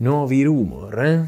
Nuovi rumor, eh?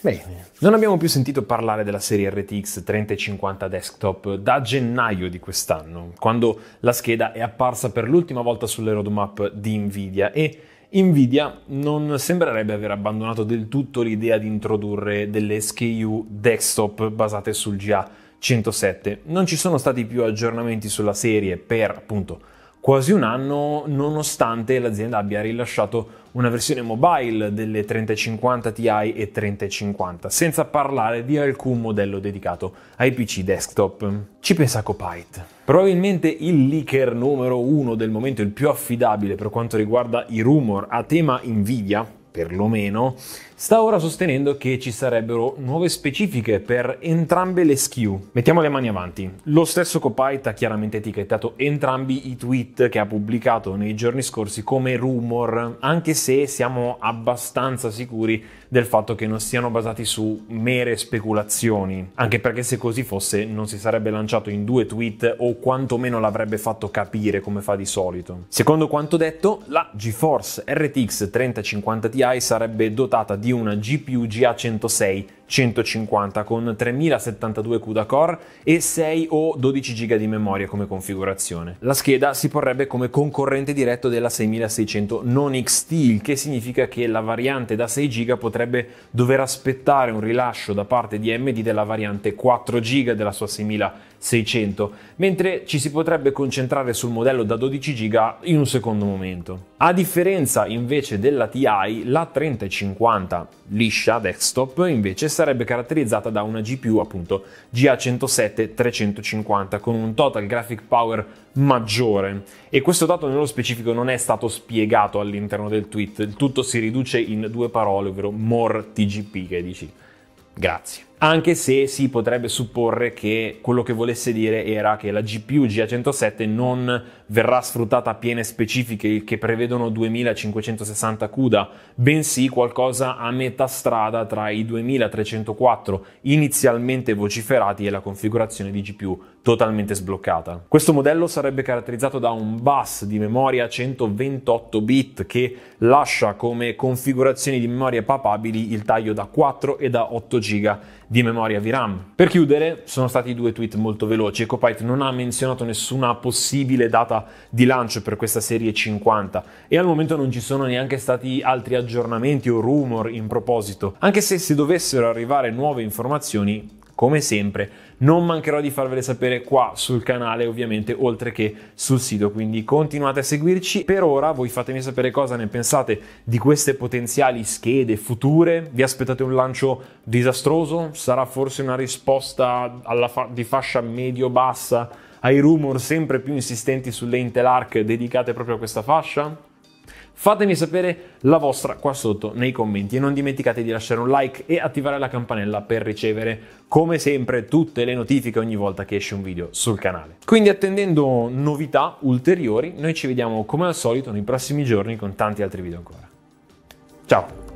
Bene, non abbiamo più sentito parlare della serie RTX 3050 desktop da gennaio di quest'anno, quando la scheda è apparsa per l'ultima volta sulle roadmap di Nvidia e Nvidia non sembrerebbe aver abbandonato del tutto l'idea di introdurre delle SKU desktop basate sul GA 107. Non ci sono stati più aggiornamenti sulla serie per appunto quasi un anno nonostante l'azienda abbia rilasciato una versione mobile delle 3050 Ti e 3050, senza parlare di alcun modello dedicato ai PC desktop. Ci pensa Copite. Probabilmente il leaker numero uno del momento, il più affidabile per quanto riguarda i rumor a tema Nvidia, perlomeno, sta ora sostenendo che ci sarebbero nuove specifiche per entrambe le SKU. Mettiamo le mani avanti. Lo stesso Copyte ha chiaramente etichettato entrambi i tweet che ha pubblicato nei giorni scorsi come rumor, anche se siamo abbastanza sicuri del fatto che non siano basati su mere speculazioni, anche perché se così fosse non si sarebbe lanciato in due tweet o quantomeno l'avrebbe fatto capire come fa di solito. Secondo quanto detto, la GeForce RTX 3050 Ti PI sarebbe dotata di una GPU GA106 150 con 3072 CUDA core e 6 o 12 GB di memoria come configurazione. La scheda si porrebbe come concorrente diretto della 6600 non XT, il che significa che la variante da 6 GB potrebbe dover aspettare un rilascio da parte di AMD della variante 4 GB della sua 6600, mentre ci si potrebbe concentrare sul modello da 12 GB in un secondo momento. A differenza invece della TI, la 3050 liscia desktop invece sarebbe caratterizzata da una GPU appunto GA107-350 con un total graphic power maggiore e questo dato nello specifico non è stato spiegato all'interno del tweet, il tutto si riduce in due parole, ovvero more TGP che dici grazie anche se si potrebbe supporre che quello che volesse dire era che la GPU GA107 non verrà sfruttata a piene specifiche che prevedono 2560 CUDA, bensì qualcosa a metà strada tra i 2304 inizialmente vociferati e la configurazione di GPU totalmente sbloccata. Questo modello sarebbe caratterizzato da un bus di memoria 128 bit che lascia come configurazioni di memoria papabili il taglio da 4 e da 8 GB di memoria VRAM. Per chiudere, sono stati due tweet molto veloci. EcoPyte non ha menzionato nessuna possibile data di lancio per questa serie 50 e al momento non ci sono neanche stati altri aggiornamenti o rumor in proposito. Anche se se dovessero arrivare nuove informazioni, come sempre non mancherò di farvele sapere qua sul canale ovviamente oltre che sul sito quindi continuate a seguirci per ora voi fatemi sapere cosa ne pensate di queste potenziali schede future vi aspettate un lancio disastroso sarà forse una risposta fa- di fascia medio bassa ai rumor sempre più insistenti sulle Intel Arc dedicate proprio a questa fascia Fatemi sapere la vostra qua sotto nei commenti e non dimenticate di lasciare un like e attivare la campanella per ricevere come sempre tutte le notifiche ogni volta che esce un video sul canale. Quindi attendendo novità ulteriori, noi ci vediamo come al solito nei prossimi giorni con tanti altri video ancora. Ciao!